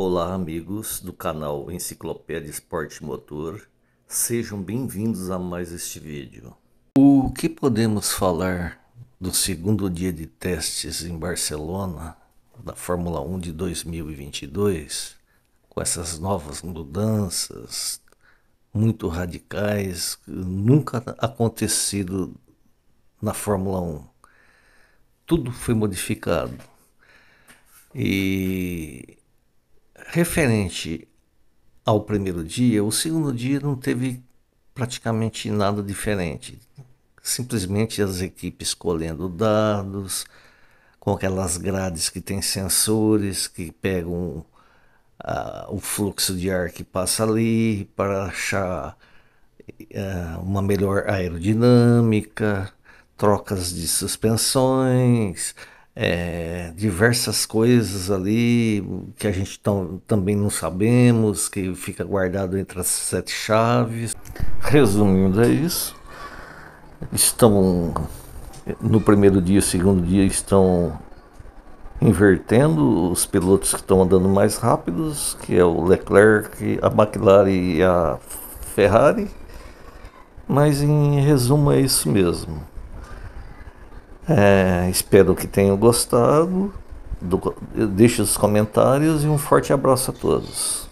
Olá, amigos do canal Enciclopédia Esporte Motor. Sejam bem-vindos a mais este vídeo. O que podemos falar do segundo dia de testes em Barcelona da Fórmula 1 de 2022, com essas novas mudanças muito radicais, nunca acontecido na Fórmula 1. Tudo foi modificado. E Referente ao primeiro dia, o segundo dia não teve praticamente nada diferente. Simplesmente as equipes colhendo dados, com aquelas grades que tem sensores que pegam uh, o fluxo de ar que passa ali para achar uh, uma melhor aerodinâmica, trocas de suspensões, é, diversas coisas ali que a gente também não sabemos, que fica guardado entre as sete chaves. Resumindo, é isso. Estão no primeiro dia, segundo dia, estão invertendo os pilotos que estão andando mais rápidos, que é o Leclerc, a McLaren e a Ferrari. Mas em resumo é isso mesmo. É, espero que tenham gostado. deixe os comentários e um forte abraço a todos.